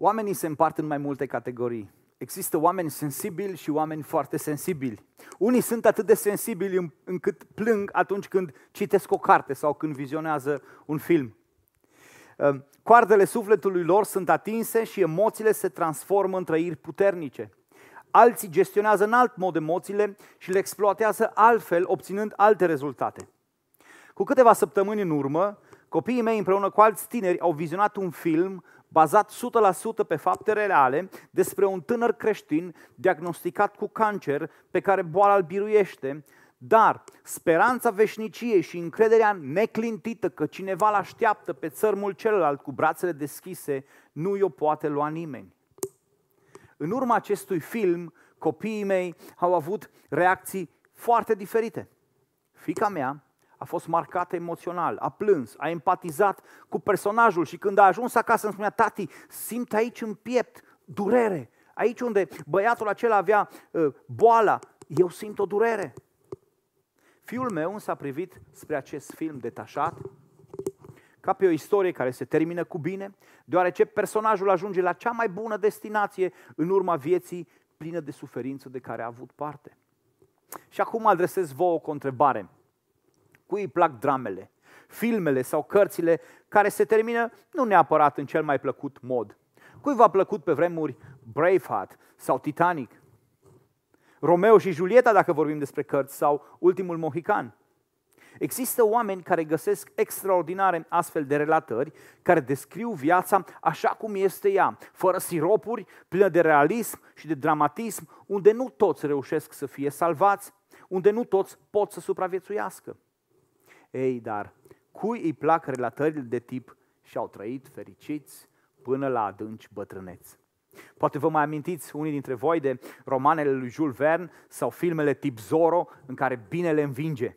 Oamenii se împart în mai multe categorii. Există oameni sensibili și oameni foarte sensibili. Unii sunt atât de sensibili încât plâng atunci când citesc o carte sau când vizionează un film. Ehm, coardele sufletului lor sunt atinse și emoțiile se transformă în trăiri puternice. Alții gestionează în alt mod emoțiile și le exploatează altfel, obținând alte rezultate. Cu câteva săptămâni în urmă, copiii mei împreună cu alți tineri au vizionat un film bazat 100% pe fapte reale, despre un tânăr creștin diagnosticat cu cancer pe care boala îl biruiește, dar speranța veșniciei și încrederea neclintită că cineva îl așteaptă pe țărmul celălalt cu brațele deschise nu i-o poate lua nimeni. În urma acestui film, copiii mei au avut reacții foarte diferite. Fica mea a fost marcată emoțional, a plâns, a empatizat cu personajul și când a ajuns acasă îmi spunea, tati, simt aici în piept durere. Aici unde băiatul acela avea uh, boala, eu simt o durere. Fiul meu însă a privit spre acest film detașat, ca pe o istorie care se termină cu bine, deoarece personajul ajunge la cea mai bună destinație în urma vieții plină de suferință de care a avut parte. Și acum adresez vouă o întrebare cui îi plac dramele, filmele sau cărțile care se termină nu neapărat în cel mai plăcut mod. Cui v-a plăcut pe vremuri Braveheart sau Titanic? Romeo și Julieta, dacă vorbim despre cărți, sau Ultimul Mohican. Există oameni care găsesc extraordinare astfel de relatări care descriu viața așa cum este ea, fără siropuri, plină de realism și de dramatism, unde nu toți reușesc să fie salvați, unde nu toți pot să supraviețuiască. Ei, dar cui îi plac relatările de tip și au trăit fericiți până la adânci bătrâneți? Poate vă mai amintiți unii dintre voi de romanele lui Jules Verne sau filmele tip Zorro în care binele învinge.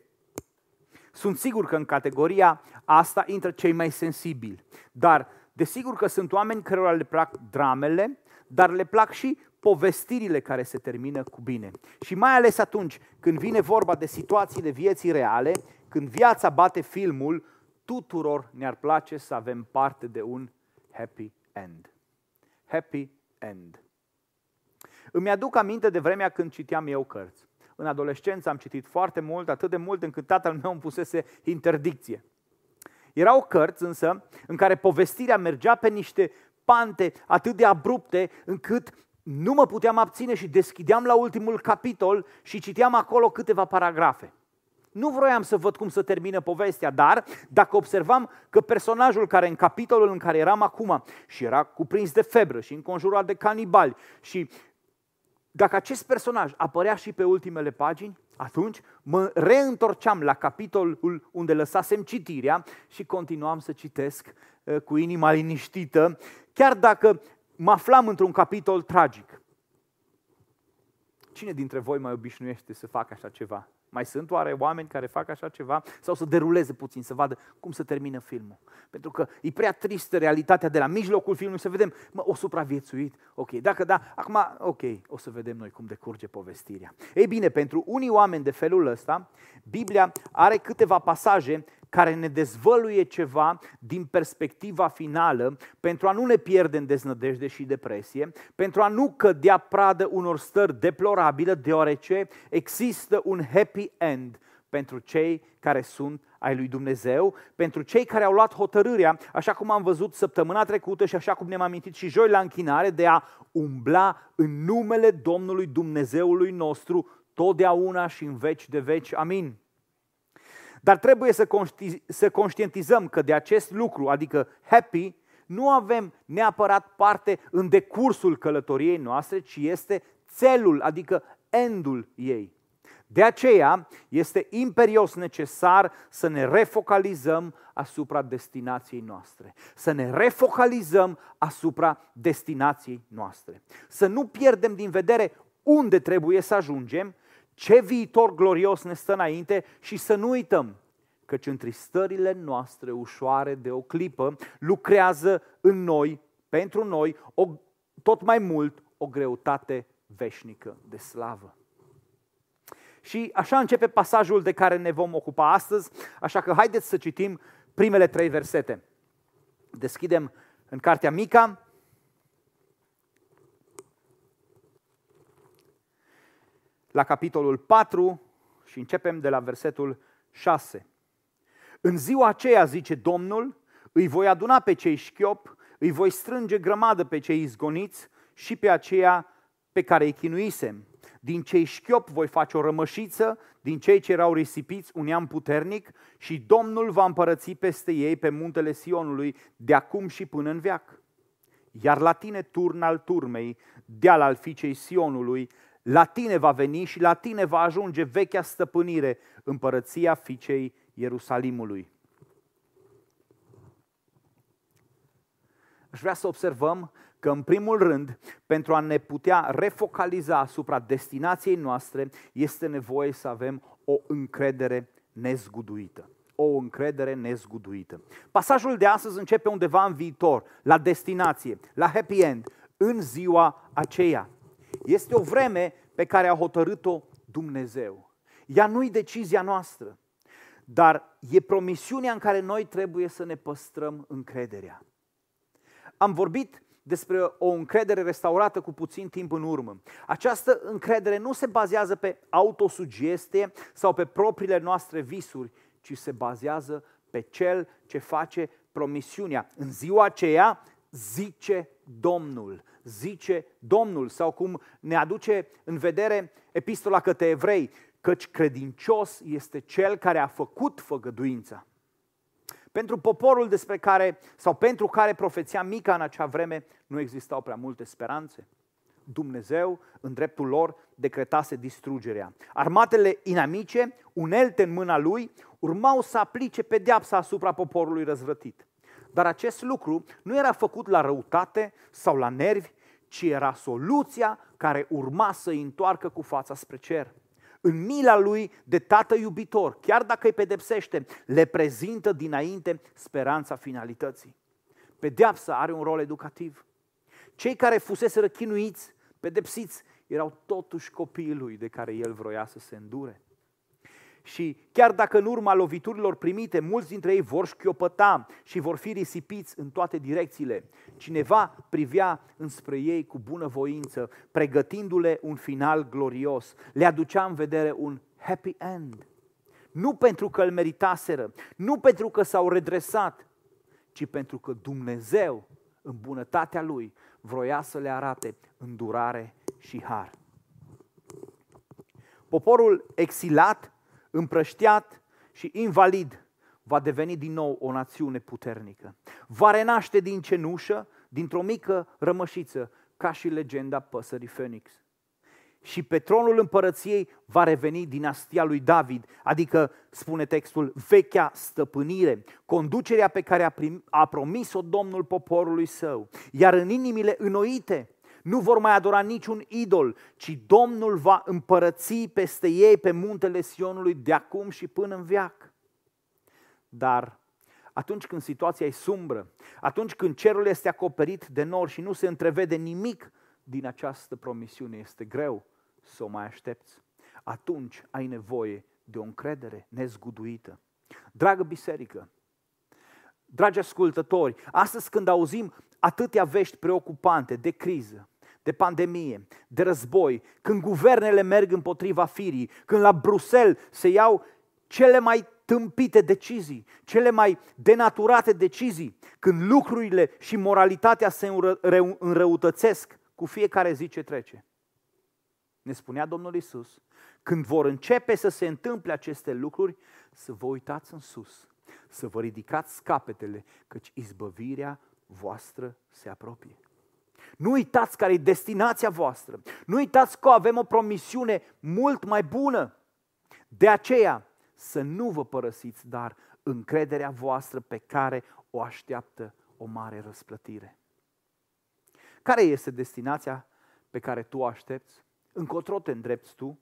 Sunt sigur că în categoria asta intră cei mai sensibili, dar desigur că sunt oameni cărora le plac dramele, dar le plac și povestirile care se termină cu bine. Și mai ales atunci când vine vorba de situații de vieții reale când viața bate filmul, tuturor ne-ar place să avem parte de un happy end. Happy end. Îmi aduc aminte de vremea când citeam eu cărți. În adolescență am citit foarte mult, atât de mult încât tatăl meu îmi pusese interdicție. Erau cărți însă în care povestirea mergea pe niște pante atât de abrupte încât nu mă puteam abține și deschideam la ultimul capitol și citeam acolo câteva paragrafe. Nu vroiam să văd cum să termină povestea, dar dacă observam că personajul care în capitolul în care eram acum și era cuprins de febră și înconjurat de canibali și dacă acest personaj apărea și pe ultimele pagini, atunci mă reîntorceam la capitolul unde lăsasem citirea și continuam să citesc uh, cu inima liniștită, chiar dacă mă aflam într-un capitol tragic. Cine dintre voi mai obișnuiește să facă așa ceva? Mai sunt oare oameni care fac așa ceva? Sau să deruleze puțin, să vadă cum se termină filmul. Pentru că e prea tristă realitatea de la mijlocul filmului, să vedem, mă, o supraviețuit, ok, dacă da, acum, ok, o să vedem noi cum decurge povestirea. Ei bine, pentru unii oameni de felul ăsta, Biblia are câteva pasaje care ne dezvăluie ceva din perspectiva finală pentru a nu ne pierde în deznădejde și depresie, pentru a nu cădea pradă unor stări deplorabile, deoarece există un happy end pentru cei care sunt ai lui Dumnezeu, pentru cei care au luat hotărârea, așa cum am văzut săptămâna trecută și așa cum ne-am amintit și joi la închinare, de a umbla în numele Domnului Dumnezeului nostru totdeauna și în veci de veci. Amin. Dar trebuie să, conști, să conștientizăm că de acest lucru, adică happy, nu avem neapărat parte în decursul călătoriei noastre, ci este celul, adică endul ei. De aceea este imperios necesar să ne refocalizăm asupra destinației noastre. Să ne refocalizăm asupra destinației noastre. Să nu pierdem din vedere unde trebuie să ajungem, ce viitor glorios ne stă înainte și să nu uităm căci întristările noastre ușoare de o clipă lucrează în noi, pentru noi, o, tot mai mult o greutate veșnică de slavă. Și așa începe pasajul de care ne vom ocupa astăzi, așa că haideți să citim primele trei versete. Deschidem în cartea Mica, la capitolul 4 și începem de la versetul 6. În ziua aceea, zice Domnul, îi voi aduna pe cei șchiop, îi voi strânge grămadă pe cei izgoniți și pe aceia pe care îi chinuisem. Din cei șchiop voi face o rămășiță, din cei ce erau risipiți un neam puternic și Domnul va împărăți peste ei pe muntele Sionului de acum și până în veac. Iar la tine turn al turmei, deal al ficei Sionului, la tine va veni și la tine va ajunge vechea stăpânire, împărăția fiicei Ierusalimului. Aș vrea să observăm că, în primul rând, pentru a ne putea refocaliza asupra destinației noastre, este nevoie să avem o încredere nezguduită. O încredere nezguduită. Pasajul de astăzi începe undeva în viitor, la destinație, la happy end, în ziua aceea. Este o vreme pe care a hotărât-o Dumnezeu. Ea nu-i decizia noastră, dar e promisiunea în care noi trebuie să ne păstrăm încrederea. Am vorbit despre o încredere restaurată cu puțin timp în urmă. Această încredere nu se bazează pe autosugestie sau pe propriile noastre visuri, ci se bazează pe cel ce face promisiunea. În ziua aceea zice Domnul zice Domnul sau cum ne aduce în vedere epistola către evrei, căci credincios este cel care a făcut făgăduința. Pentru poporul despre care sau pentru care profeția mica în acea vreme nu existau prea multe speranțe. Dumnezeu, în dreptul lor, decretase distrugerea. Armatele inamice, unelte în mâna lui, urmau să aplice pedeapsa asupra poporului răzvrătit. Dar acest lucru nu era făcut la răutate sau la nervi, ci era soluția care urma să i întoarcă cu fața spre cer. În mila lui de tată iubitor, chiar dacă îi pedepsește, le prezintă dinainte speranța finalității. Pedeapsa are un rol educativ. Cei care fusese răchinuiți, pedepsiți, erau totuși copiii lui de care el vroia să se îndure. Și chiar dacă în urma loviturilor primite, mulți dintre ei vor șchiopăta și vor fi risipiți în toate direcțiile, cineva privea înspre ei cu bună voință, pregătindu-le un final glorios, le aducea în vedere un happy end. Nu pentru că îl meritaseră, nu pentru că s-au redresat, ci pentru că Dumnezeu, în bunătatea Lui, vroia să le arate îndurare și har. Poporul exilat împrăștiat și invalid, va deveni din nou o națiune puternică. Va renaște din cenușă, dintr-o mică rămășiță, ca și legenda păsării Phoenix. Și pe tronul împărăției va reveni dinastia lui David, adică, spune textul, vechea stăpânire, conducerea pe care a, prim, a promis-o Domnul poporului său. Iar în inimile înnoite nu vor mai adora niciun idol, ci Domnul va împărăți peste ei pe muntele Sionului de acum și până în viac. Dar atunci când situația e sumbră, atunci când cerul este acoperit de nori și nu se întrevede nimic din această promisiune, este greu să o mai aștepți. Atunci ai nevoie de o încredere nezguduită. Dragă biserică, dragi ascultători, astăzi când auzim atâtea vești preocupante de criză, de pandemie, de război, când guvernele merg împotriva firii, când la Bruxelles se iau cele mai tâmpite decizii, cele mai denaturate decizii, când lucrurile și moralitatea se înrăutățesc cu fiecare zi ce trece. Ne spunea Domnul Isus, când vor începe să se întâmple aceste lucruri, să vă uitați în sus, să vă ridicați capetele, căci izbăvirea voastră se apropie. Nu uitați care e destinația voastră. Nu uitați că avem o promisiune mult mai bună. De aceea, să nu vă părăsiți, dar încrederea voastră pe care o așteaptă o mare răsplătire. Care este destinația pe care tu o aștepți? Încotro te îndrepți tu?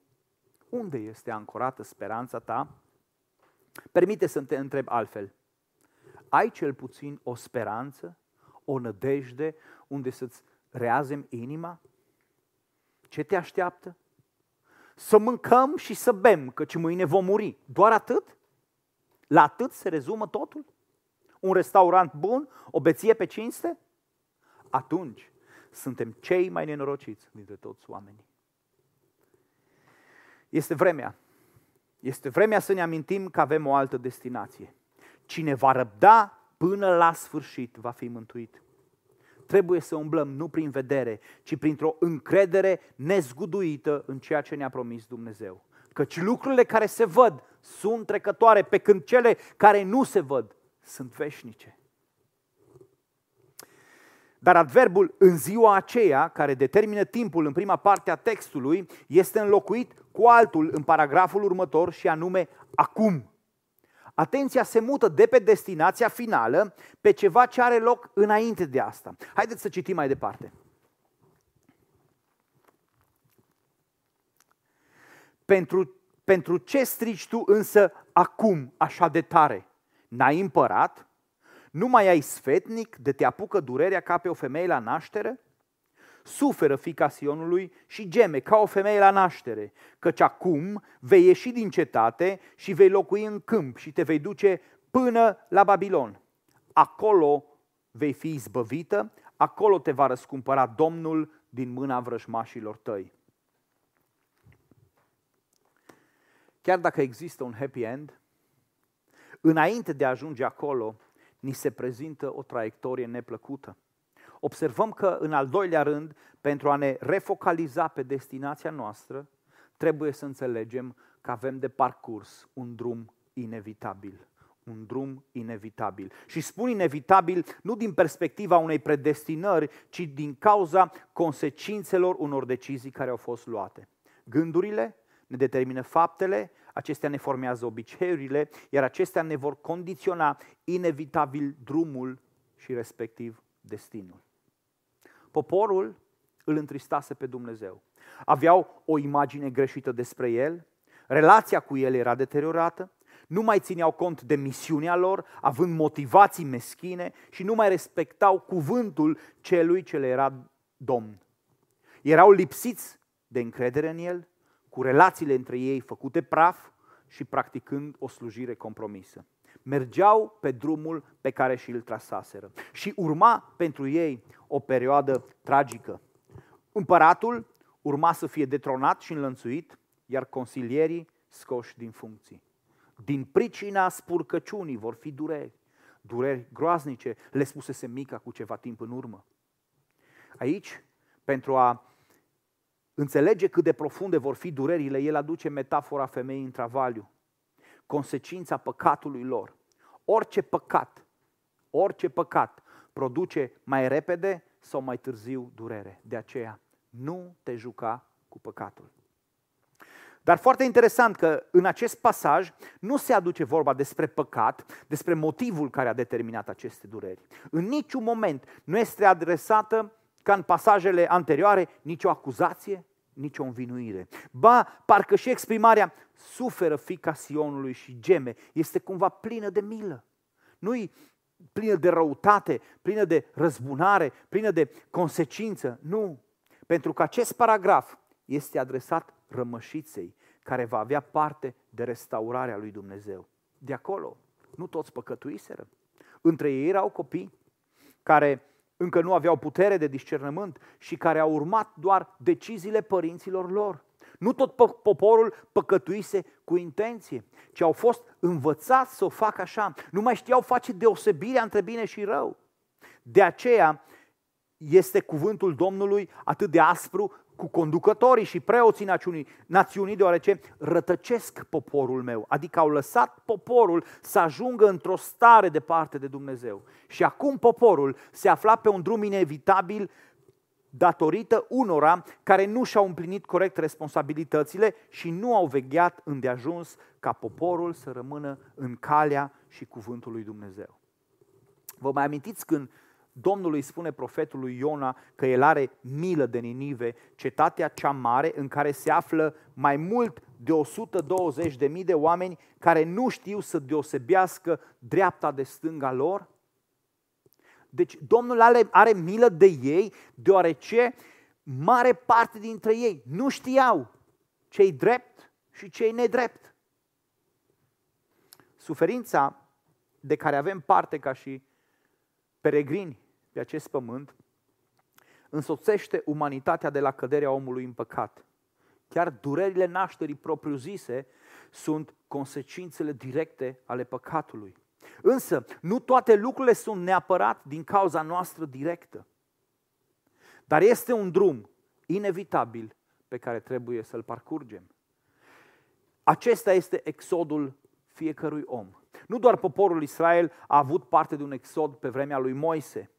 Unde este ancorată speranța ta? Permite să te întreb altfel. Ai cel puțin o speranță, o nădejde unde să-ți reazem inima? Ce te așteaptă? Să mâncăm și să bem, căci mâine vom muri. Doar atât? La atât se rezumă totul? Un restaurant bun? O beție pe cinste? Atunci suntem cei mai nenorociți dintre toți oamenii. Este vremea. Este vremea să ne amintim că avem o altă destinație. Cine va răbda până la sfârșit va fi mântuit trebuie să umblăm nu prin vedere, ci printr-o încredere nezguduită în ceea ce ne-a promis Dumnezeu. Căci lucrurile care se văd sunt trecătoare, pe când cele care nu se văd sunt veșnice. Dar adverbul în ziua aceea, care determină timpul în prima parte a textului, este înlocuit cu altul în paragraful următor și anume acum. Atenția se mută de pe destinația finală pe ceva ce are loc înainte de asta. Haideți să citim mai departe. Pentru, pentru ce strici tu însă acum așa de tare? N-ai împărat? Nu mai ai sfetnic de te apucă durerea ca pe o femeie la naștere? suferă fica Sionului și geme ca o femeie la naștere, căci acum vei ieși din cetate și vei locui în câmp și te vei duce până la Babilon. Acolo vei fi izbăvită, acolo te va răscumpăra Domnul din mâna vrăjmașilor tăi. Chiar dacă există un happy end, înainte de a ajunge acolo, ni se prezintă o traiectorie neplăcută observăm că, în al doilea rând, pentru a ne refocaliza pe destinația noastră, trebuie să înțelegem că avem de parcurs un drum inevitabil. Un drum inevitabil. Și spun inevitabil nu din perspectiva unei predestinări, ci din cauza consecințelor unor decizii care au fost luate. Gândurile ne determină faptele, acestea ne formează obiceiurile, iar acestea ne vor condiționa inevitabil drumul și respectiv destinul. Poporul îl întristase pe Dumnezeu. Aveau o imagine greșită despre el, relația cu el era deteriorată, nu mai țineau cont de misiunea lor, având motivații meschine și nu mai respectau cuvântul celui ce le era domn. Erau lipsiți de încredere în el, cu relațiile între ei făcute praf și practicând o slujire compromisă mergeau pe drumul pe care și îl trasaseră. Și urma pentru ei o perioadă tragică. Împăratul urma să fie detronat și înlănțuit, iar consilierii scoși din funcții. Din pricina spurcăciunii vor fi dureri, dureri groaznice, le spusese Mica cu ceva timp în urmă. Aici, pentru a înțelege cât de profunde vor fi durerile, el aduce metafora femeii în travaliu consecința păcatului lor. Orice păcat, orice păcat produce mai repede sau mai târziu durere. De aceea, nu te juca cu păcatul. Dar foarte interesant că în acest pasaj nu se aduce vorba despre păcat, despre motivul care a determinat aceste dureri. În niciun moment nu este adresată, ca în pasajele anterioare, nicio acuzație, nicio învinuire. Ba, parcă și exprimarea suferă fica Sionului și geme este cumva plină de milă. nu plină de răutate, plină de răzbunare, plină de consecință. Nu. Pentru că acest paragraf este adresat rămășiței care va avea parte de restaurarea lui Dumnezeu. De acolo, nu toți păcătuiseră. Între ei erau copii care încă nu aveau putere de discernământ și care au urmat doar deciziile părinților lor. Nu tot poporul păcătuise cu intenție, ci au fost învățați să o facă așa. Nu mai știau face deosebirea între bine și rău. De aceea este cuvântul Domnului atât de aspru cu conducătorii și preoții națiunii, națiunii, deoarece rătăcesc poporul meu, adică au lăsat poporul să ajungă într-o stare departe de Dumnezeu. Și acum poporul se afla pe un drum inevitabil datorită unora care nu și-au împlinit corect responsabilitățile și nu au vegheat îndeajuns ca poporul să rămână în calea și cuvântul lui Dumnezeu. Vă mai amintiți când Domnul îi spune profetului Iona că el are milă de Ninive, cetatea cea mare în care se află mai mult de 120.000 de oameni care nu știu să deosebească dreapta de stânga lor? Deci Domnul are, are milă de ei deoarece mare parte dintre ei nu știau ce e drept și ce e nedrept. Suferința de care avem parte ca și peregrini pe acest pământ însoțește umanitatea de la căderea omului în păcat. Chiar durerile nașterii propriu-zise sunt consecințele directe ale păcatului. Însă, nu toate lucrurile sunt neapărat din cauza noastră directă. Dar este un drum inevitabil pe care trebuie să-l parcurgem. Acesta este exodul fiecărui om. Nu doar poporul Israel a avut parte de un exod pe vremea lui Moise,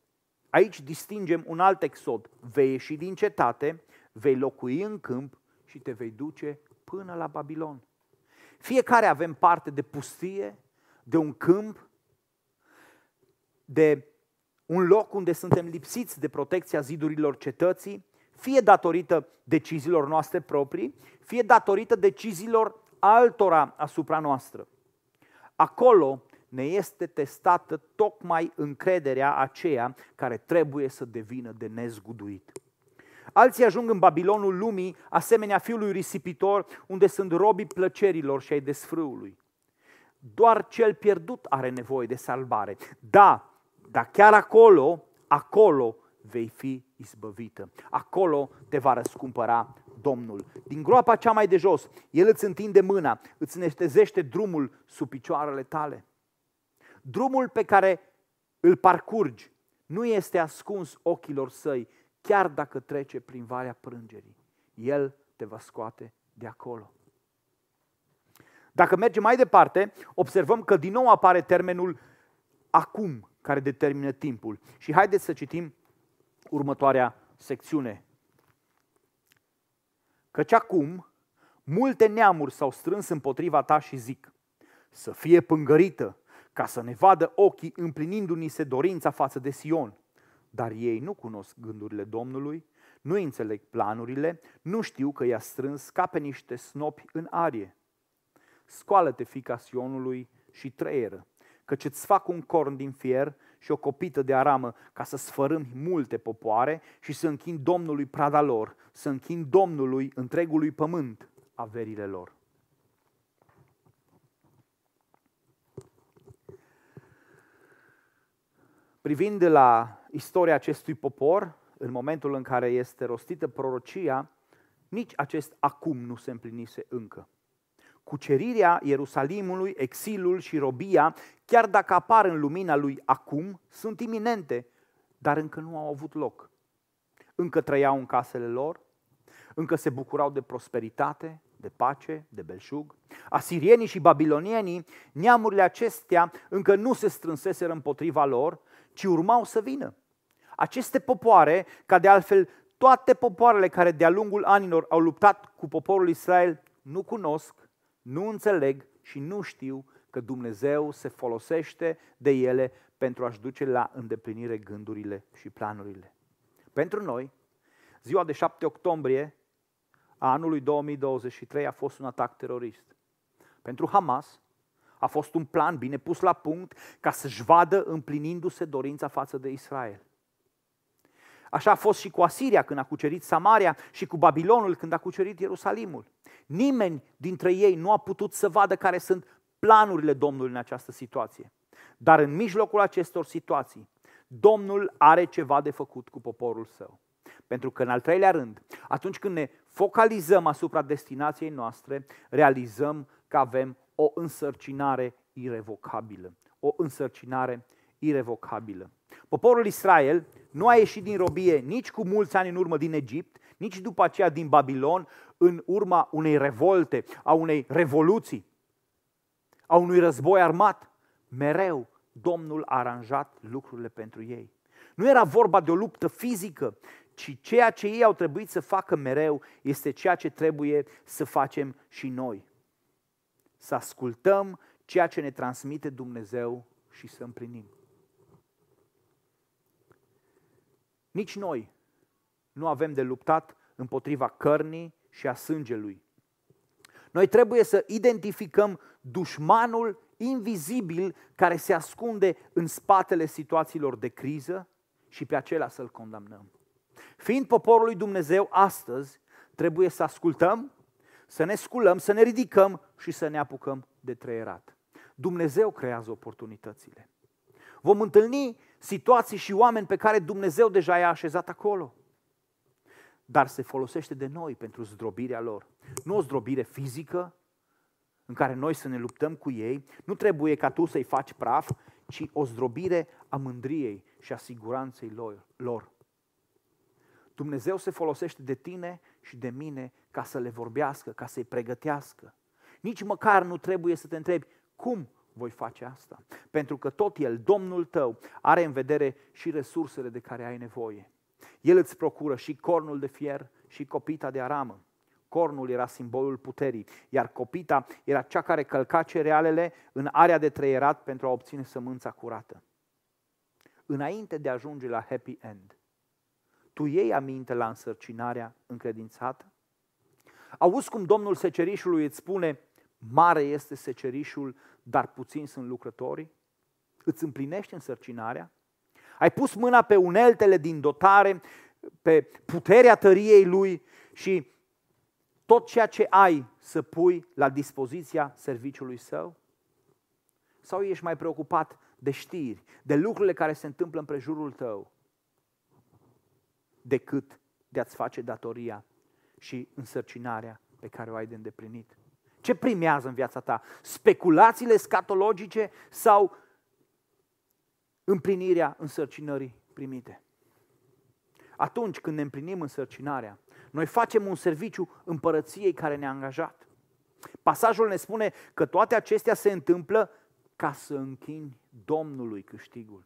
Aici distingem un alt exod. Vei ieși din cetate, vei locui în câmp și te vei duce până la Babilon. Fiecare avem parte de pustie, de un câmp, de un loc unde suntem lipsiți de protecția zidurilor cetății, fie datorită deciziilor noastre proprii, fie datorită deciziilor altora asupra noastră. Acolo ne este testată tocmai încrederea aceea care trebuie să devină de nezguduit. Alții ajung în Babilonul lumii, asemenea fiului risipitor, unde sunt robii plăcerilor și ai desfrâului. Doar cel pierdut are nevoie de salvare. Da, dar chiar acolo, acolo vei fi izbăvită. Acolo te va răscumpăra Domnul. Din groapa cea mai de jos, El îți întinde mâna, îți neștezește drumul sub picioarele tale. Drumul pe care îl parcurgi nu este ascuns ochilor săi, chiar dacă trece prin valea prângerii. El te va scoate de acolo. Dacă mergem mai departe, observăm că din nou apare termenul acum, care determină timpul. Și haideți să citim următoarea secțiune. Căci acum multe neamuri s-au strâns împotriva ta și zic, să fie pângărită ca să ne vadă ochii împlinindu-ni se dorința față de Sion. Dar ei nu cunosc gândurile Domnului, nu înțeleg planurile, nu știu că i-a strâns ca pe niște snopi în arie. Scoală-te, fica Sionului, și că ce ți fac un corn din fier și o copită de aramă ca să sfărâmi multe popoare și să închin Domnului prada lor, să închin Domnului întregului pământ averile lor. Privind la istoria acestui popor, în momentul în care este rostită prorocia, nici acest acum nu se împlinise încă. Cucerirea Ierusalimului, exilul și robia, chiar dacă apar în lumina lui acum, sunt iminente, dar încă nu au avut loc. Încă trăiau în casele lor, încă se bucurau de prosperitate, de pace, de belșug. Asirienii și babilonienii, neamurile acestea încă nu se strânseseră împotriva lor, ci urmau să vină. Aceste popoare, ca de altfel toate popoarele care de-a lungul anilor au luptat cu poporul Israel, nu cunosc, nu înțeleg și nu știu că Dumnezeu se folosește de ele pentru a-și duce la îndeplinire gândurile și planurile. Pentru noi, ziua de 7 octombrie a anului 2023 a fost un atac terorist. Pentru Hamas, a fost un plan bine pus la punct ca să-și vadă împlinindu-se dorința față de Israel. Așa a fost și cu Asiria când a cucerit Samaria și cu Babilonul când a cucerit Ierusalimul. Nimeni dintre ei nu a putut să vadă care sunt planurile Domnului în această situație. Dar în mijlocul acestor situații, Domnul are ceva de făcut cu poporul său. Pentru că, în al treilea rând, atunci când ne focalizăm asupra destinației noastre, realizăm că avem o însărcinare irrevocabilă. O însărcinare irrevocabilă. Poporul Israel nu a ieșit din robie nici cu mulți ani în urmă din Egipt, nici după aceea din Babilon, în urma unei revolte, a unei revoluții, a unui război armat. Mereu Domnul a aranjat lucrurile pentru ei. Nu era vorba de o luptă fizică, ci ceea ce ei au trebuit să facă mereu este ceea ce trebuie să facem și noi să ascultăm ceea ce ne transmite Dumnezeu și să împlinim. Nici noi nu avem de luptat împotriva cărnii și a sângelui. Noi trebuie să identificăm dușmanul invizibil care se ascunde în spatele situațiilor de criză și pe acela să-l condamnăm. Fiind poporul lui Dumnezeu astăzi, trebuie să ascultăm să ne sculăm, să ne ridicăm și să ne apucăm de trăierat. Dumnezeu creează oportunitățile. Vom întâlni situații și oameni pe care Dumnezeu deja i-a așezat acolo. Dar se folosește de noi pentru zdrobirea lor. Nu o zdrobire fizică, în care noi să ne luptăm cu ei, nu trebuie ca tu să-i faci praf, ci o zdrobire a mândriei și a siguranței lor. Dumnezeu se folosește de tine și de mine ca să le vorbească, ca să-i pregătească. Nici măcar nu trebuie să te întrebi cum voi face asta. Pentru că tot El, Domnul tău, are în vedere și resursele de care ai nevoie. El îți procură și cornul de fier și copita de aramă. Cornul era simbolul puterii, iar copita era cea care călca cerealele în area de treierat pentru a obține sămânța curată. Înainte de a ajunge la happy end, tu iei aminte la însărcinarea încredințată? Auzi cum domnul secerișului îți spune, mare este secerișul, dar puțini sunt lucrătorii? Îți împlinești însărcinarea? Ai pus mâna pe uneltele din dotare, pe puterea tăriei lui și tot ceea ce ai să pui la dispoziția serviciului său? Sau ești mai preocupat de știri, de lucrurile care se întâmplă în prejurul tău, decât de a-ți face datoria și însărcinarea pe care o ai de îndeplinit. Ce primează în viața ta? Speculațiile scatologice sau împlinirea însărcinării primite? Atunci când ne împlinim însărcinarea, noi facem un serviciu împărăției care ne-a angajat. Pasajul ne spune că toate acestea se întâmplă ca să închini Domnului câștigul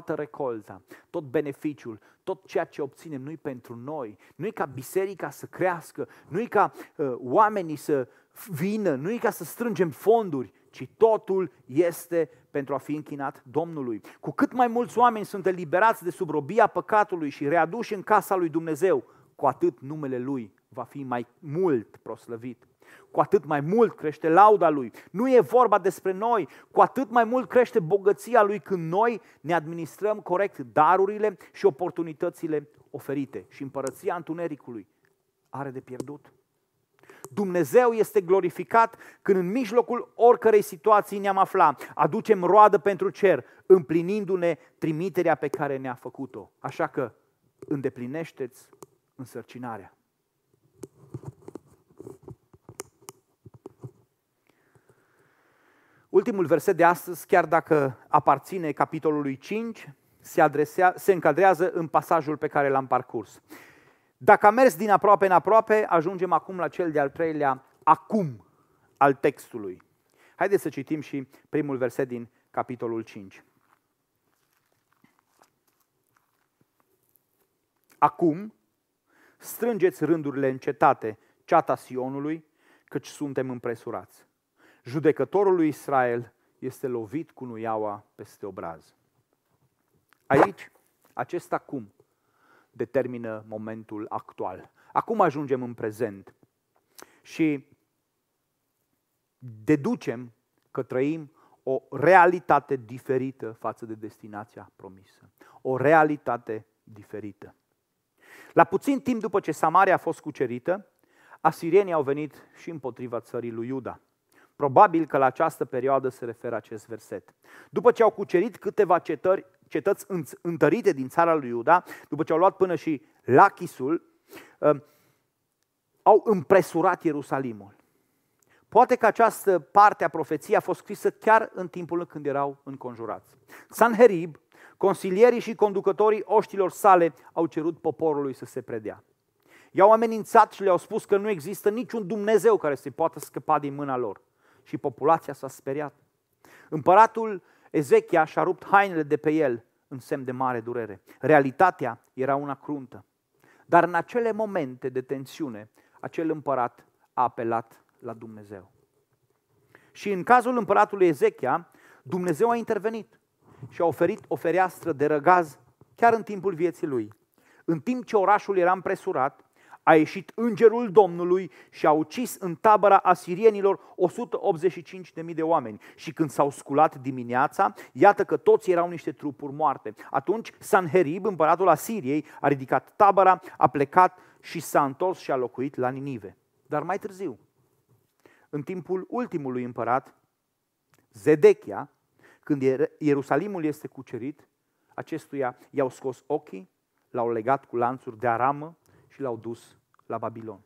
toată recolta, tot beneficiul, tot ceea ce obținem noi pentru noi. Nu e ca biserica să crească, nu e ca uh, oamenii să vină, nu e ca să strângem fonduri, ci totul este pentru a fi închinat Domnului. Cu cât mai mulți oameni sunt eliberați de sub robia păcatului și readuși în casa lui Dumnezeu, cu atât numele Lui va fi mai mult proslăvit cu atât mai mult crește lauda lui. Nu e vorba despre noi, cu atât mai mult crește bogăția lui când noi ne administrăm corect darurile și oportunitățile oferite. Și împărăția întunericului are de pierdut. Dumnezeu este glorificat când în mijlocul oricărei situații ne-am afla. Aducem roadă pentru cer, împlinindu-ne trimiterea pe care ne-a făcut-o. Așa că îndeplinește-ți însărcinarea. Ultimul verset de astăzi, chiar dacă aparține capitolului 5, se, adresea, se încadrează în pasajul pe care l-am parcurs. Dacă am mers din aproape în aproape, ajungem acum la cel de-al treilea acum al textului. Haideți să citim și primul verset din capitolul 5. Acum, strângeți rândurile încetate, ceata Sionului, căci suntem împresurați judecătorul lui Israel este lovit cu nuiaua peste obraz. Aici, acest acum determină momentul actual. Acum ajungem în prezent și deducem că trăim o realitate diferită față de destinația promisă. O realitate diferită. La puțin timp după ce Samaria a fost cucerită, asirienii au venit și împotriva țării lui Iuda. Probabil că la această perioadă se referă acest verset. După ce au cucerit câteva cetări, cetăți întărite din țara lui Iuda, după ce au luat până și Lachisul, um, au împresurat Ierusalimul. Poate că această parte a profeției a fost scrisă chiar în timpul când erau înconjurați. Sanherib, consilierii și conducătorii oștilor sale au cerut poporului să se predea. I-au amenințat și le-au spus că nu există niciun Dumnezeu care să-i poată scăpa din mâna lor și populația s-a speriat. Împăratul Ezechia și-a rupt hainele de pe el în semn de mare durere. Realitatea era una cruntă. Dar în acele momente de tensiune, acel împărat a apelat la Dumnezeu. Și în cazul împăratului Ezechia, Dumnezeu a intervenit și a oferit o fereastră de răgaz chiar în timpul vieții lui. În timp ce orașul era împresurat, a ieșit îngerul Domnului și a ucis în tabăra asirienilor 185.000 de oameni. Și când s-au sculat dimineața, iată că toți erau niște trupuri moarte. Atunci Sanherib, împăratul Asiriei, a ridicat tabăra, a plecat și s-a întors și a locuit la Ninive. Dar mai târziu, în timpul ultimului împărat, Zedechia, când Ierusalimul este cucerit, acestuia i-au scos ochii, l-au legat cu lanțuri de aramă și l-au dus la Babilon.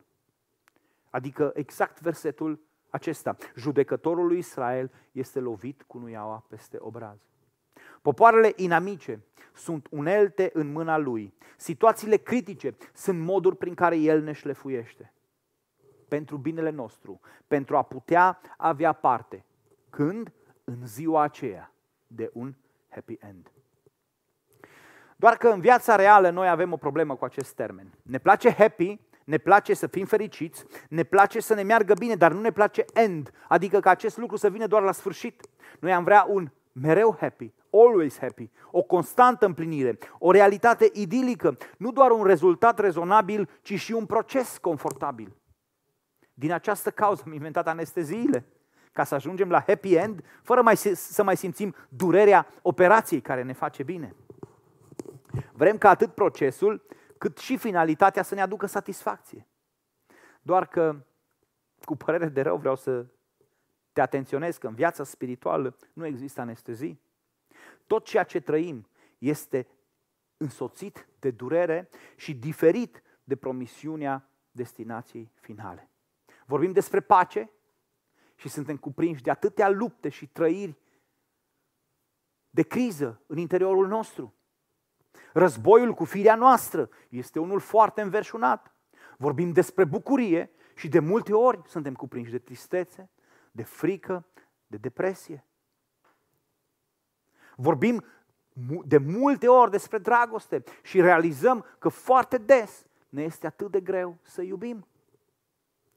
Adică exact versetul acesta. Judecătorul lui Israel este lovit cu nuiaua peste obraz. Popoarele inamice sunt unelte în mâna lui. Situațiile critice sunt moduri prin care el ne șlefuiește. Pentru binele nostru, pentru a putea avea parte. Când? În ziua aceea de un happy end. Doar că în viața reală noi avem o problemă cu acest termen. Ne place happy, ne place să fim fericiți, ne place să ne meargă bine, dar nu ne place end, adică că acest lucru să vină doar la sfârșit. Noi am vrea un mereu happy, always happy, o constantă împlinire, o realitate idilică, nu doar un rezultat rezonabil, ci și un proces confortabil. Din această cauză am inventat anesteziile, ca să ajungem la happy end, fără mai, să mai simțim durerea operației care ne face bine. Vrem ca atât procesul, cât și finalitatea să ne aducă satisfacție. Doar că, cu părere de rău, vreau să te atenționez că în viața spirituală nu există anestezii. Tot ceea ce trăim este însoțit de durere și diferit de promisiunea destinației finale. Vorbim despre pace și suntem cuprinși de atâtea lupte și trăiri de criză în interiorul nostru. Războiul cu firea noastră este unul foarte înverșunat. Vorbim despre bucurie și de multe ori suntem cuprinși de tristețe, de frică, de depresie. Vorbim de multe ori despre dragoste și realizăm că foarte des ne este atât de greu să iubim.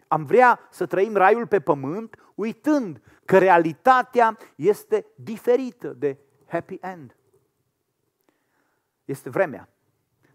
Am vrea să trăim raiul pe pământ uitând că realitatea este diferită de happy end. Este vremea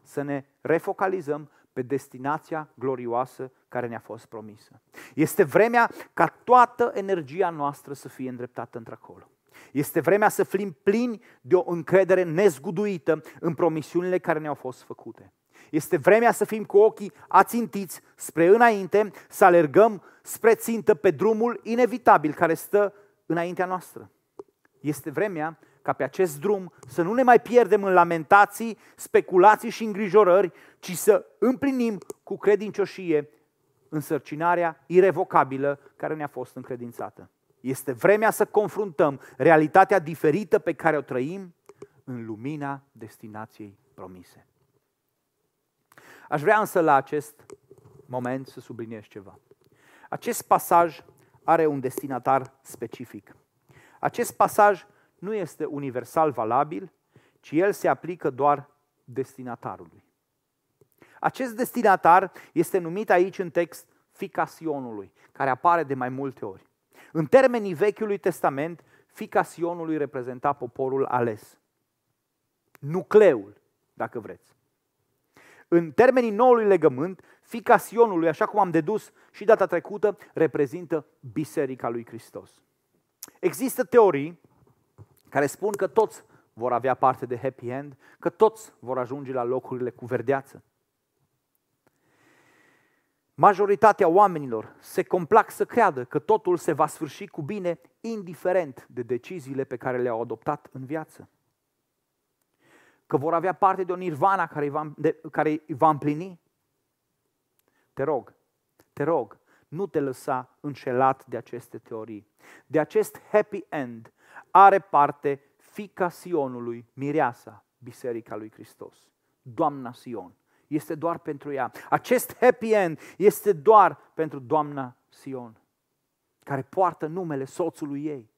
să ne refocalizăm pe destinația glorioasă care ne-a fost promisă. Este vremea ca toată energia noastră să fie îndreptată într-acolo. Este vremea să fim plini de o încredere nezguduită în promisiunile care ne-au fost făcute. Este vremea să fim cu ochii ațintiți spre înainte, să alergăm spre țintă pe drumul inevitabil care stă înaintea noastră. Este vremea ca pe acest drum să nu ne mai pierdem în lamentații, speculații și îngrijorări, ci să împlinim cu credincioșie însărcinarea irevocabilă care ne-a fost încredințată. Este vremea să confruntăm realitatea diferită pe care o trăim în lumina destinației promise. Aș vrea însă la acest moment să subliniez ceva. Acest pasaj are un destinatar specific. Acest pasaj nu este universal valabil, ci el se aplică doar destinatarului. Acest destinatar este numit aici în text ficasionului, care apare de mai multe ori. În termenii Vechiului Testament, ficasionului reprezenta poporul ales. Nucleul, dacă vreți. În termenii noului legământ, ficasionului, așa cum am dedus și data trecută, reprezintă biserica lui Hristos. Există teorii care spun că toți vor avea parte de happy end, că toți vor ajunge la locurile cu verdeață. Majoritatea oamenilor se complac să creadă că totul se va sfârși cu bine, indiferent de deciziile pe care le-au adoptat în viață. Că vor avea parte de o nirvana care îi va, de, care îi va împlini. Te rog, te rog, nu te lăsa înșelat de aceste teorii, de acest happy end are parte fica Sionului, mireasa, Biserica lui Hristos. Doamna Sion. Este doar pentru ea. Acest happy end este doar pentru Doamna Sion, care poartă numele soțului ei,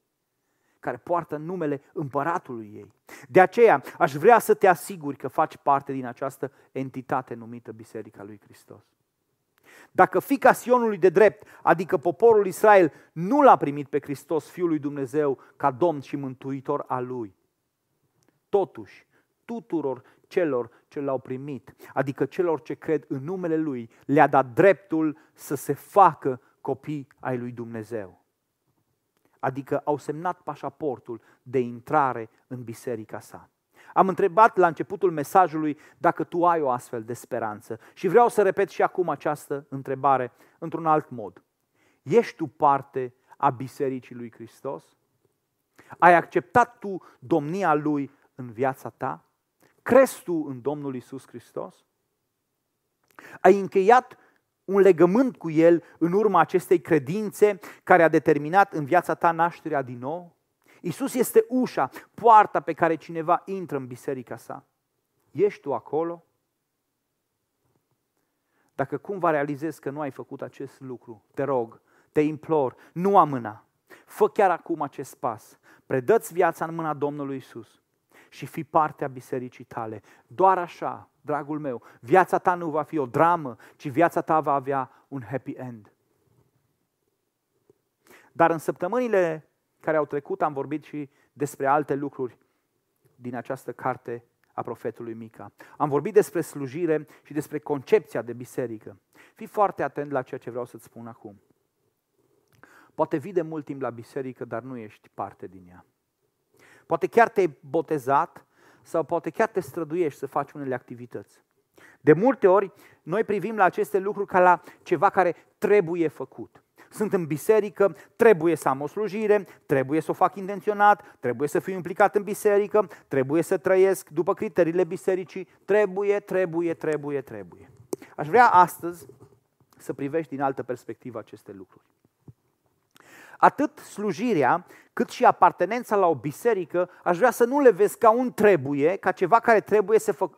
care poartă numele împăratului ei. De aceea aș vrea să te asiguri că faci parte din această entitate numită Biserica lui Hristos. Dacă fica Sionului de drept, adică poporul Israel, nu l-a primit pe Hristos, Fiul lui Dumnezeu, ca Domn și Mântuitor al lui, totuși, tuturor celor ce l-au primit, adică celor ce cred în numele Lui, le-a dat dreptul să se facă copii ai lui Dumnezeu. Adică au semnat pașaportul de intrare în biserica sa. Am întrebat la începutul mesajului dacă tu ai o astfel de speranță și vreau să repet și acum această întrebare într-un alt mod. Ești tu parte a Bisericii lui Hristos? Ai acceptat tu domnia Lui în viața ta? Crezi tu în Domnul Isus Hristos? Ai încheiat un legământ cu El în urma acestei credințe care a determinat în viața ta nașterea din nou? Isus este ușa, poarta pe care cineva intră în biserica sa. Ești tu acolo? Dacă cumva realizezi că nu ai făcut acest lucru, te rog, te implor, nu amâna. Fă chiar acum acest pas. Predă-ți viața în mâna Domnului Isus și fi partea bisericii tale. Doar așa, dragul meu, viața ta nu va fi o dramă, ci viața ta va avea un happy end. Dar în săptămânile care au trecut, am vorbit și despre alte lucruri din această carte a profetului Mica. Am vorbit despre slujire și despre concepția de biserică. Fii foarte atent la ceea ce vreau să-ți spun acum. Poate vii de mult timp la biserică, dar nu ești parte din ea. Poate chiar te-ai botezat sau poate chiar te străduiești să faci unele activități. De multe ori, noi privim la aceste lucruri ca la ceva care trebuie făcut sunt în biserică, trebuie să am o slujire, trebuie să o fac intenționat, trebuie să fiu implicat în biserică, trebuie să trăiesc după criteriile bisericii, trebuie, trebuie, trebuie, trebuie. Aș vrea astăzi să privești din altă perspectivă aceste lucruri. Atât slujirea, cât și apartenența la o biserică, aș vrea să nu le vezi ca un trebuie, ca ceva care trebuie, să fă,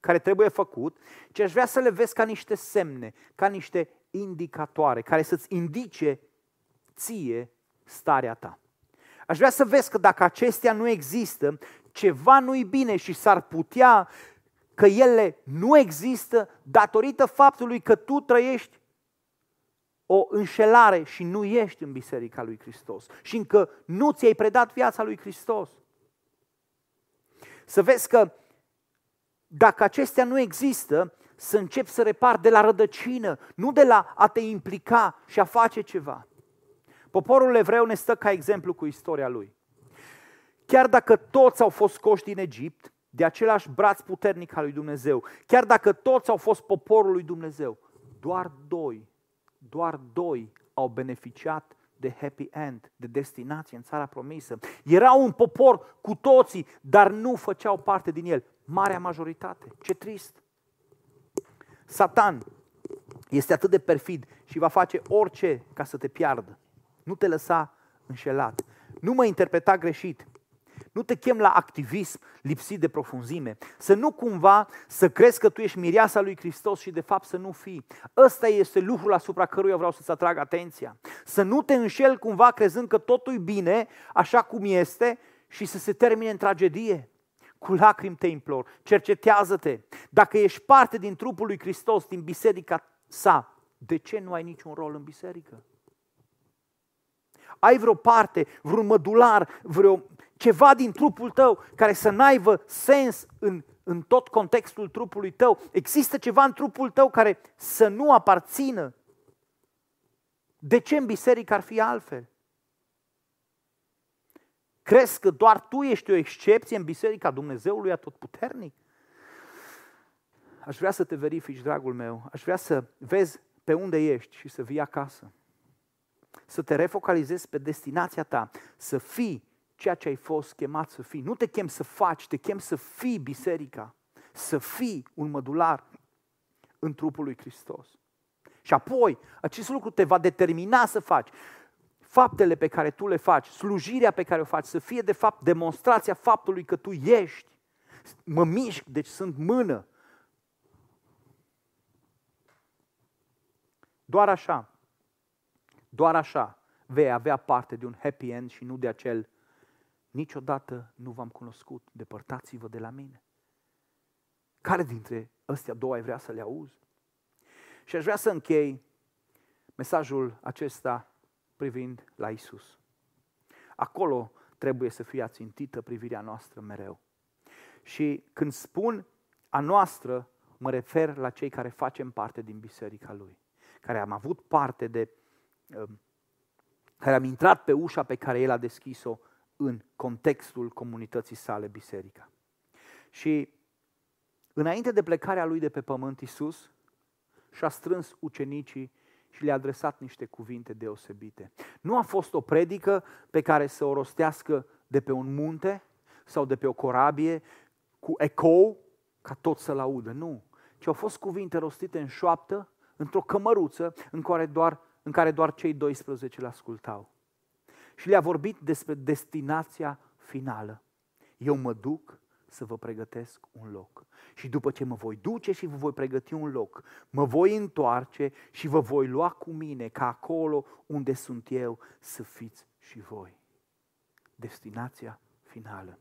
care trebuie făcut, ci aș vrea să le vezi ca niște semne, ca niște indicatoare care să-ți indice ție starea ta. Aș vrea să vezi că dacă acestea nu există, ceva nu-i bine și s-ar putea că ele nu există datorită faptului că tu trăiești o înșelare și nu ești în Biserica lui Hristos și încă nu ți-ai predat viața lui Hristos. Să vezi că dacă acestea nu există, să începi să repar de la rădăcină, nu de la a te implica și a face ceva. Poporul evreu ne stă ca exemplu cu istoria lui. Chiar dacă toți au fost scoși din Egipt, de același braț puternic al lui Dumnezeu, chiar dacă toți au fost poporul lui Dumnezeu, doar doi, doar doi au beneficiat de happy end, de destinație în țara promisă. Erau un popor cu toții, dar nu făceau parte din el. Marea majoritate. Ce trist! Satan este atât de perfid și va face orice ca să te piardă. Nu te lăsa înșelat. Nu mă interpreta greșit. Nu te chem la activism lipsit de profunzime. Să nu cumva să crezi că tu ești mireasa lui Hristos și de fapt să nu fii. Ăsta este lucrul asupra căruia vreau să-ți atrag atenția. Să nu te înșel cumva crezând că totul e bine, așa cum este, și să se termine în tragedie cu lacrimi te implor, cercetează-te. Dacă ești parte din trupul lui Hristos, din biserica sa, de ce nu ai niciun rol în biserică? Ai vreo parte, vreun mădular, vreo ceva din trupul tău care să n-aibă sens în, în tot contextul trupului tău? Există ceva în trupul tău care să nu aparțină? De ce în biserică ar fi altfel? Crezi că doar tu ești o excepție în Biserica Dumnezeului Atotputernic? Aș vrea să te verifici, dragul meu. Aș vrea să vezi pe unde ești și să vii acasă. Să te refocalizezi pe destinația ta. Să fii ceea ce ai fost chemat să fii. Nu te chem să faci, te chem să fii biserica. Să fii un mădular în trupul lui Hristos. Și apoi, acest lucru te va determina să faci faptele pe care tu le faci, slujirea pe care o faci, să fie de fapt demonstrația faptului că tu ești. Mă mișc, deci sunt mână. Doar așa, doar așa vei avea parte de un happy end și nu de acel niciodată nu v-am cunoscut, depărtați-vă de la mine. Care dintre ăstea două ai vrea să le auzi? Și aș vrea să închei mesajul acesta privind la Isus. Acolo trebuie să fie ațintită privirea noastră mereu. Și când spun a noastră, mă refer la cei care facem parte din biserica lui, care am avut parte de um, care am intrat pe ușa pe care el a deschis-o în contextul comunității sale biserica. Și înainte de plecarea lui de pe pământ Isus și-a strâns ucenicii și le-a adresat niște cuvinte deosebite. Nu a fost o predică pe care să o rostească de pe un munte sau de pe o corabie cu ecou ca tot să-l audă, nu. Ci au fost cuvinte rostite în șoaptă, într-o cămăruță în care doar, în care doar cei 12 îl ascultau. Și le-a vorbit despre destinația finală. Eu mă duc să vă pregătesc un loc. Și după ce mă voi duce și vă voi pregăti un loc, mă voi întoarce și vă voi lua cu mine, ca acolo unde sunt eu, să fiți și voi. Destinația finală.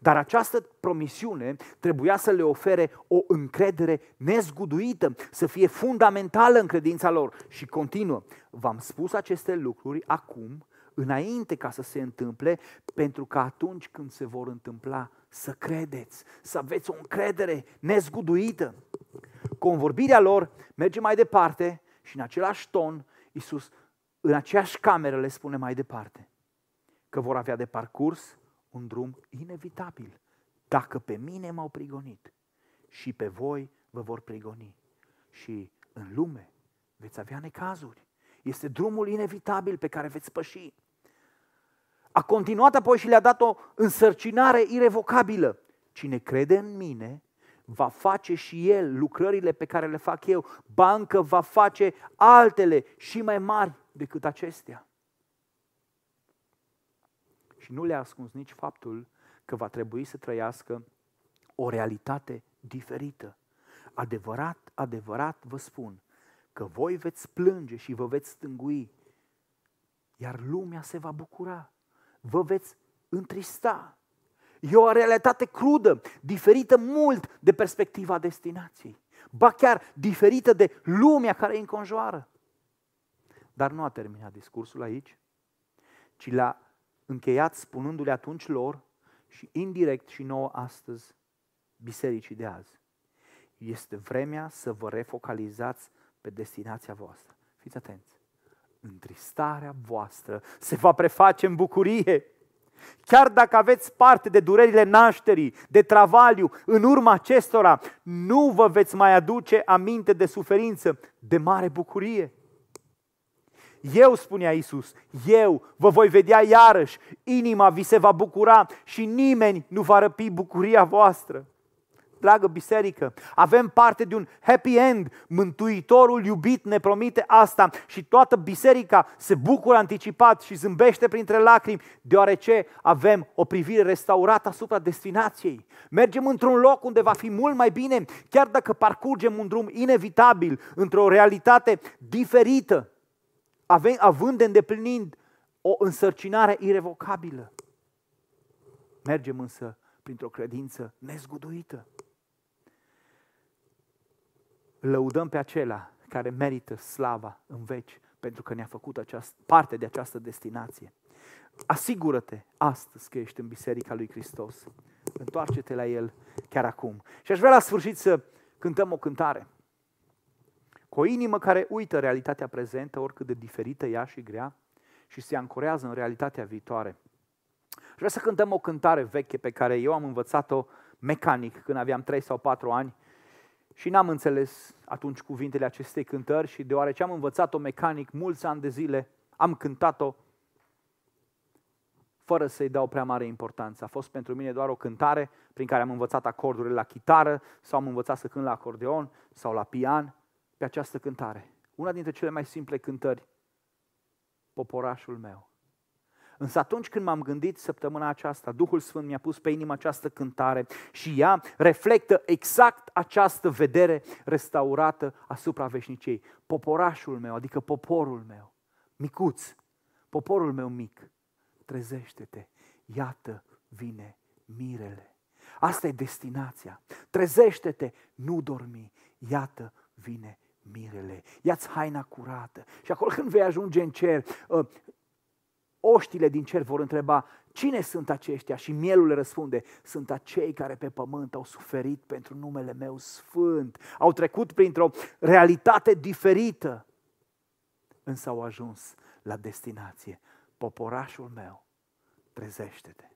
Dar această promisiune trebuia să le ofere o încredere nezguduită, să fie fundamentală în credința lor. Și continuă, v-am spus aceste lucruri acum înainte ca să se întâmple, pentru că atunci când se vor întâmpla, să credeți, să aveți o încredere nezguduită. Convorbirea lor merge mai departe și în același ton, Iisus în aceeași cameră le spune mai departe că vor avea de parcurs un drum inevitabil. Dacă pe mine m-au prigonit și pe voi vă vor prigoni și în lume veți avea necazuri. Este drumul inevitabil pe care veți păși. A continuat apoi și le-a dat o însărcinare irevocabilă. Cine crede în mine va face și el lucrările pe care le fac eu. Bancă va face altele și mai mari decât acestea. Și nu le-a ascuns nici faptul că va trebui să trăiască o realitate diferită. Adevărat, adevărat vă spun că voi veți plânge și vă veți stângui, iar lumea se va bucura vă veți întrista. E o realitate crudă, diferită mult de perspectiva destinației. Ba chiar diferită de lumea care îi înconjoară. Dar nu a terminat discursul aici, ci l-a încheiat spunându-le atunci lor și indirect și nouă astăzi, bisericii de azi. Este vremea să vă refocalizați pe destinația voastră. Fiți atenți! întristarea voastră se va preface în bucurie. Chiar dacă aveți parte de durerile nașterii, de travaliu, în urma acestora, nu vă veți mai aduce aminte de suferință, de mare bucurie. Eu, spunea Isus, eu vă voi vedea iarăși, inima vi se va bucura și nimeni nu va răpi bucuria voastră întreagă biserică. Avem parte de un happy end. Mântuitorul iubit ne promite asta și toată biserica se bucură anticipat și zâmbește printre lacrimi, deoarece avem o privire restaurată asupra destinației. Mergem într-un loc unde va fi mult mai bine, chiar dacă parcurgem un drum inevitabil într-o realitate diferită, avem, având de îndeplinind o însărcinare irevocabilă. Mergem însă printr-o credință nezguduită lăudăm pe acela care merită slava în veci pentru că ne-a făcut această, parte de această destinație. Asigură-te astăzi că ești în Biserica lui Hristos. Întoarce-te la El chiar acum. Și aș vrea la sfârșit să cântăm o cântare. Cu o inimă care uită realitatea prezentă, oricât de diferită ea și grea, și se ancorează în realitatea viitoare. Și vrea să cântăm o cântare veche pe care eu am învățat-o mecanic când aveam 3 sau 4 ani și n-am înțeles atunci cuvintele acestei cântări și deoarece am învățat-o mecanic mulți ani de zile, am cântat-o fără să-i dau prea mare importanță. A fost pentru mine doar o cântare prin care am învățat acordurile la chitară sau am învățat să cânt la acordeon sau la pian pe această cântare. Una dintre cele mai simple cântări, Poporașul meu. Însă atunci când m-am gândit săptămâna aceasta, Duhul Sfânt mi-a pus pe inimă această cântare și ea reflectă exact această vedere restaurată asupra veșniciei. Poporașul meu, adică poporul meu, micuț, poporul meu mic, trezește-te, iată vine mirele. Asta e destinația. Trezește-te, nu dormi, iată vine mirele. Ia-ți haina curată. Și acolo când vei ajunge în cer, ă, oștile din cer vor întreba, cine sunt aceștia? Și mielul le răspunde, sunt acei care pe pământ au suferit pentru numele meu sfânt, au trecut printr-o realitate diferită, însă au ajuns la destinație. Poporașul meu, trezește-te!